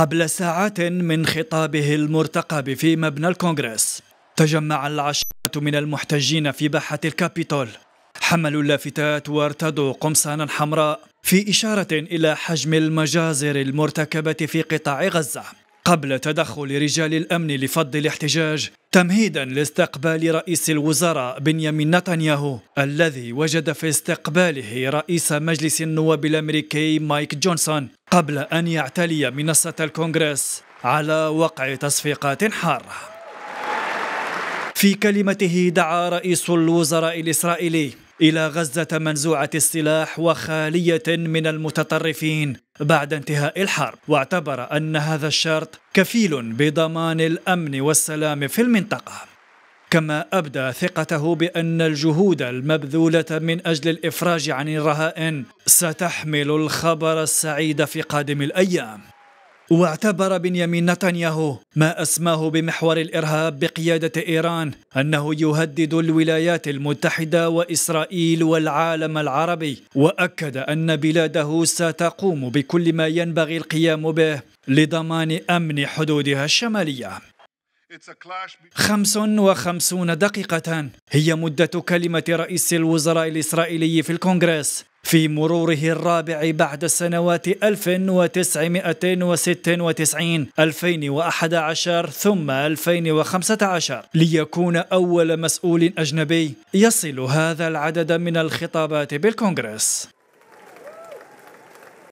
قبل ساعات من خطابه المرتقب في مبنى الكونغرس تجمع العشرات من المحتجين في باحة الكابيتول حملوا اللافتات وارتدوا قمصانا حمراء في إشارة إلى حجم المجازر المرتكبة في قطاع غزة قبل تدخل رجال الأمن لفض الاحتجاج تمهيدا لاستقبال رئيس الوزراء بنيامين نتنياهو الذي وجد في استقباله رئيس مجلس النواب الامريكي مايك جونسون قبل ان يعتلي منصه الكونغرس على وقع تصفيقات حاره. في كلمته دعا رئيس الوزراء الاسرائيلي إلى غزة منزوعة السلاح وخالية من المتطرفين بعد انتهاء الحرب واعتبر أن هذا الشرط كفيل بضمان الأمن والسلام في المنطقة كما أبدى ثقته بأن الجهود المبذولة من أجل الإفراج عن الرهائن ستحمل الخبر السعيد في قادم الأيام واعتبر بنيامين نتنياهو ما أسماه بمحور الإرهاب بقيادة إيران أنه يهدد الولايات المتحدة وإسرائيل والعالم العربي وأكد أن بلاده ستقوم بكل ما ينبغي القيام به لضمان أمن حدودها الشمالية 55 دقيقة هي مدة كلمة رئيس الوزراء الإسرائيلي في الكونغرس في مروره الرابع بعد سنوات 1996 2011 ثم 2015 ليكون أول مسؤول أجنبي يصل هذا العدد من الخطابات بالكونغرس